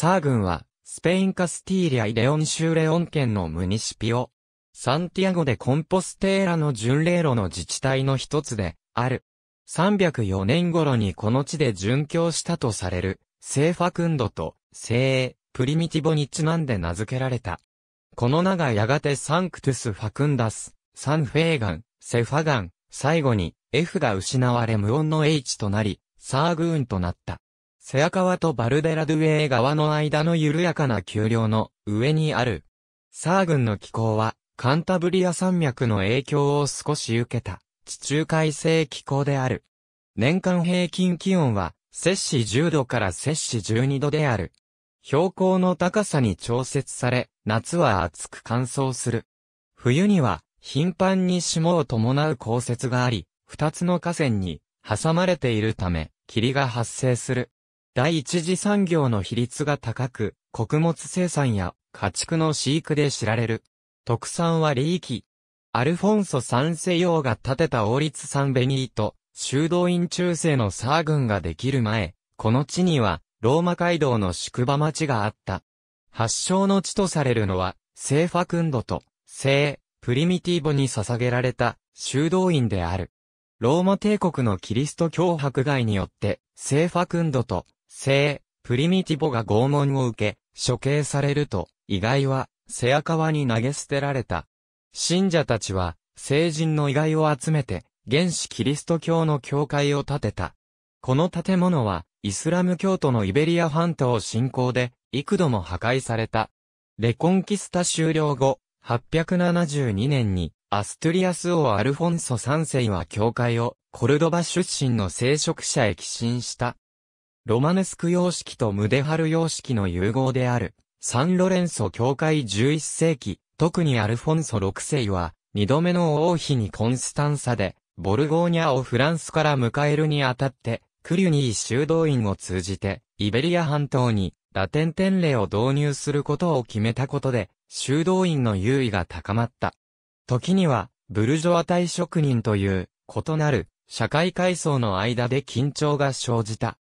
サー軍は、スペインカスティーリア・イレオン州レオン県のムニシピオ。サンティアゴでコンポステーラの巡礼路の自治体の一つで、ある。304年頃にこの地で殉教したとされる、セーファクンドと、聖、プリミティボにちなんで名付けられた。この名がやがてサンクトゥス・ファクンダス、サンフェーガン、セファガン、最後に F が失われ無音の H となり、サーグーンとなった。瀬谷川とバルデラドゥエー川の間の緩やかな丘陵の上にある。サー郡の気候は、カンタブリア山脈の影響を少し受けた、地中海性気候である。年間平均気温は、摂氏10度から摂氏12度である。標高の高さに調節され、夏は暑く乾燥する。冬には、頻繁に霜を伴う降雪があり、二つの河川に挟まれているため、霧が発生する。第一次産業の比率が高く、穀物生産や家畜の飼育で知られる。特産は利益。アルフォンソ三世王が建てた王立サンベニート、修道院中世のサー軍ができる前、この地には、ローマ街道の宿場町があった。発祥の地とされるのは、聖ファクンドと、聖、プリミティボに捧げられた、修道院である。ローマ帝国のキリスト教迫害によって、聖ファクンドと聖、プリミティボが拷問を受け、処刑されると、意外は、セアカワに投げ捨てられた。信者たちは、聖人の意外を集めて、原始キリスト教の教会を建てた。この建物は、イスラム教徒のイベリア半島侵攻で、幾度も破壊された。レコンキスタ終了後、872年に、アストゥリアス王アルフォンソ3世は教会を、コルドバ出身の聖職者へ寄進した。ロマネスク様式とムデハル様式の融合である、サンロレンソ教会11世紀、特にアルフォンソ6世は、二度目の王妃にコンスタンサで、ボルゴーニャをフランスから迎えるにあたって、クリュニー修道院を通じて、イベリア半島に、ラテン天礼を導入することを決めたことで、修道院の優位が高まった。時には、ブルジョア大職人という、異なる、社会階層の間で緊張が生じた。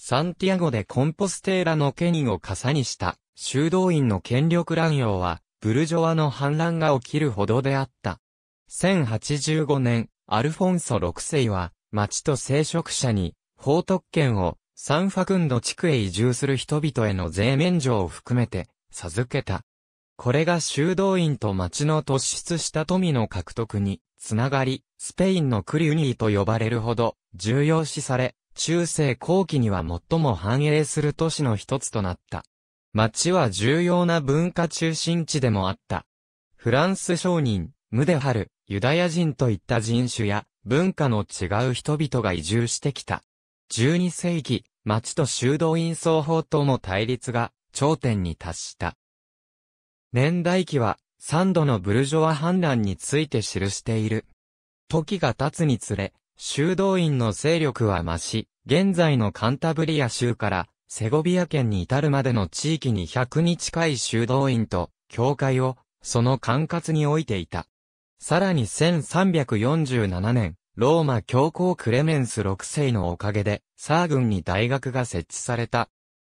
サンティアゴでコンポステーラの権威を傘にした、修道院の権力乱用は、ブルジョワの反乱が起きるほどであった。1085年、アルフォンソ6世は、町と聖職者に、法特権を、サンファクンド地区へ移住する人々への税免除を含めて、授けた。これが修道院と町の突出した富の獲得に、つながり、スペインのクリュニーと呼ばれるほど、重要視され、中世後期には最も繁栄する都市の一つとなった。町は重要な文化中心地でもあった。フランス商人、ムデハル、ユダヤ人といった人種や文化の違う人々が移住してきた。12世紀、町と修道院双方との対立が頂点に達した。年代記は3度のブルジョワ反乱について記している。時が経つにつれ、修道院の勢力は増し、現在のカンタブリア州からセゴビア県に至るまでの地域に100に近い修道院と教会をその管轄に置いていた。さらに1347年、ローマ教皇クレメンス6世のおかげで、サー軍に大学が設置された。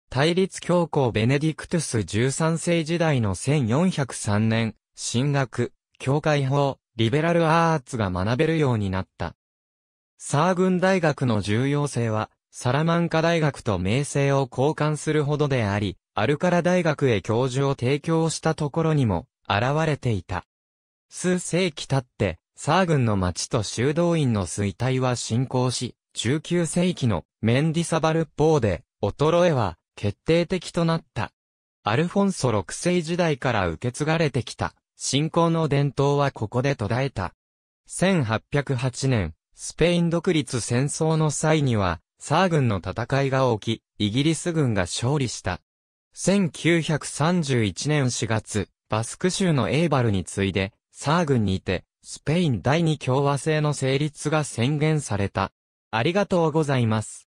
対立教皇ベネディクトゥス13世時代の1403年、神学、教会法、リベラルアーツが学べるようになった。サーグン大学の重要性は、サラマンカ大学と名声を交換するほどであり、アルカラ大学へ教授を提供したところにも、現れていた。数世紀経って、サーグンの町と修道院の衰退は進行し、19世紀のメンディサバルっ方で、衰えは決定的となった。アルフォンソ6世時代から受け継がれてきた、信仰の伝統はここで途絶えた。1808年、スペイン独立戦争の際には、サー軍の戦いが起き、イギリス軍が勝利した。1931年4月、バスク州のエーバルに次いで、サー軍にて、スペイン第二共和制の成立が宣言された。ありがとうございます。